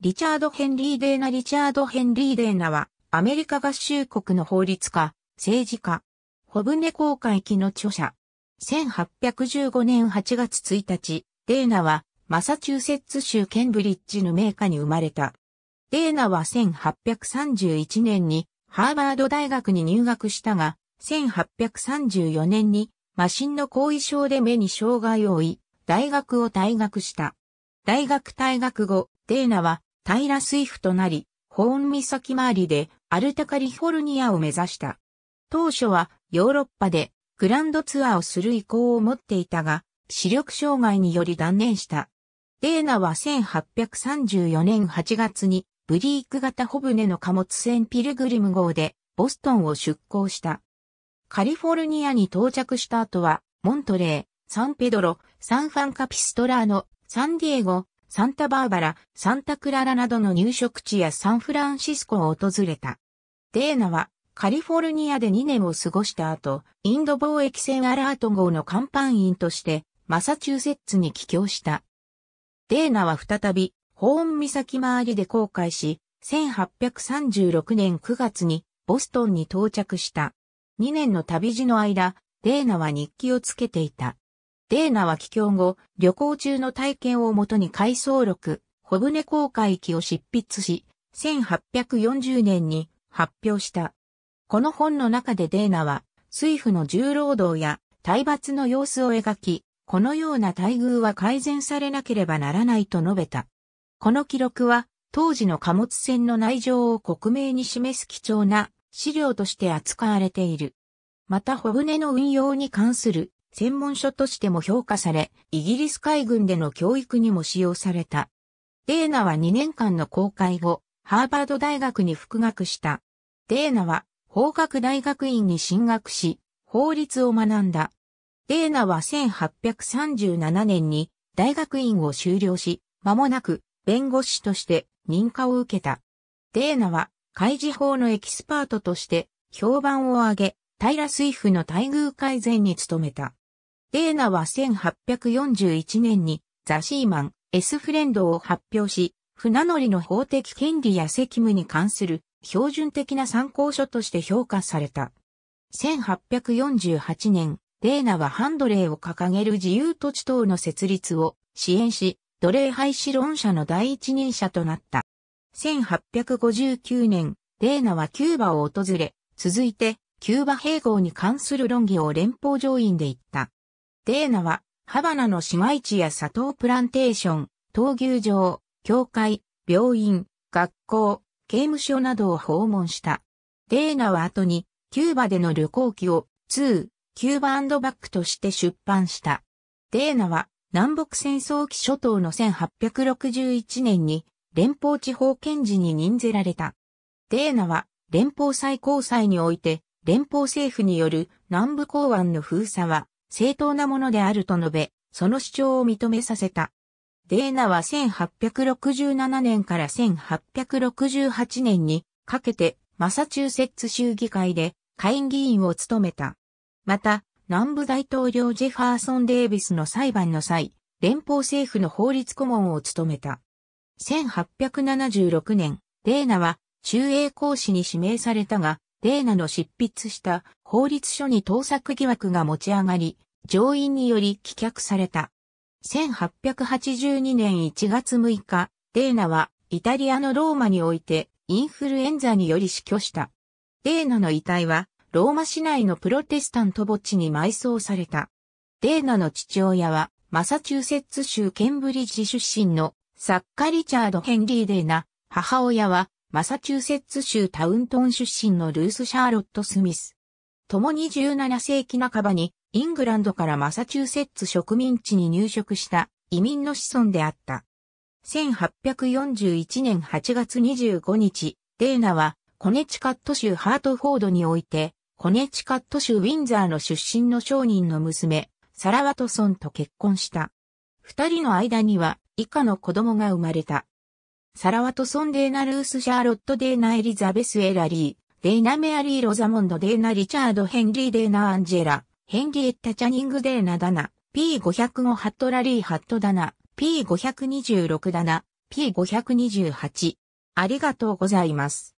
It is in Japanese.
リチャード・ヘンリー・デーナ・リチャード・ヘンリー・デーナは、アメリカ合衆国の法律家、政治家、ホブネ公会記の著者。1815年8月1日、デーナは、マサチューセッツ州ケンブリッジの名家に生まれた。デーナは1831年に、ハーバード大学に入学したが、1834年に、マシンの後遺症で目に障害を負い、大学を退学した。大学退学後、デーナはタイラ・スイフとなり、ホーン岬周りでアルタカリフォルニアを目指した。当初はヨーロッパでグランドツアーをする意向を持っていたが、視力障害により断念した。デーナは1834年8月にブリーク型ホブネの貨物船ピルグリム号でボストンを出港した。カリフォルニアに到着した後はモントレー、サンペドロ、サンファンカピストラーのサンディエゴ、サンタバーバラ、サンタクララなどの入植地やサンフランシスコを訪れた。デーナはカリフォルニアで2年を過ごした後、インド貿易船アラート号の甲板員としてマサチューセッツに帰郷した。デーナは再び、ホーン岬周りで航海し、1836年9月にボストンに到着した。2年の旅路の間、デーナは日記をつけていた。デーナは帰郷後、旅行中の体験をもとに回想録、小舟航海記を執筆し、1840年に発表した。この本の中でデーナは、水夫の重労働や体罰の様子を描き、このような待遇は改善されなければならないと述べた。この記録は、当時の貨物船の内情を克明に示す貴重な資料として扱われている。また、小舟の運用に関する専門書としても評価され、イギリス海軍での教育にも使用された。デーナは2年間の公開後、ハーバード大学に復学した。デーナは法学大学院に進学し、法律を学んだ。デーナは1837年に大学院を修了し、間もなく弁護士として認可を受けた。デーナは開示法のエキスパートとして評判を上げ、平水夫の待遇改善に努めた。デーナは1841年にザ・シーマン、エス・フレンドを発表し、船乗りの法的権利や責務に関する標準的な参考書として評価された。1848年、デーナはハンドレーを掲げる自由土地等の設立を支援し、奴隷廃止論者の第一人者となった。1859年、デーナはキューバを訪れ、続いて、キューバ併合に関する論議を連邦上院で言った。デーナは、ハバナの市街地や砂糖プランテーション、闘牛場、教会、病院、学校、刑務所などを訪問した。デーナは後に、キューバでの旅行記を、2、キューババックとして出版した。デーナは、南北戦争期初頭の1861年に、連邦地方検事に任ぜられた。デーナは、連邦最高裁において、連邦政府による南部港湾の封鎖は、正当なものであると述べ、その主張を認めさせた。デーナは1867年から1868年にかけてマサチューセッツ州議会で下院議員を務めた。また、南部大統領ジェファーソン・デービスの裁判の際、連邦政府の法律顧問を務めた。1876年、デーナは中英公使に指名されたが、デーナの執筆した法律書に盗作疑惑が持ち上がり、上院により棄却された。1882年1月6日、デーナはイタリアのローマにおいてインフルエンザにより死去した。デーナの遺体はローマ市内のプロテスタント墓地に埋葬された。デーナの父親はマサチューセッツ州ケンブリッジ出身の作家リチャード・ヘンリー・デーナ、母親はマサチューセッツ州タウントン出身のルース・シャーロット・スミス。共に17世紀半ばにイングランドからマサチューセッツ植民地に入植した移民の子孫であった。1841年8月25日、デーナはコネチカット州ハートフォードにおいて、コネチカット州ウィンザーの出身の商人の娘、サラワトソンと結婚した。二人の間には以下の子供が生まれた。サラワトソン・デーナ・ルース・シャーロット・デーナ・エリザベス・エラリー、デーナ・メアリー・ロザモンド・デーナ・リチャード・ヘンリー・デーナ・アンジェラ、ヘンリエッタ・チャニング・デーナ・ダナ、P505 ハット・ラリー・ハット・ダナ、P526 ダナ、P528。ありがとうございます。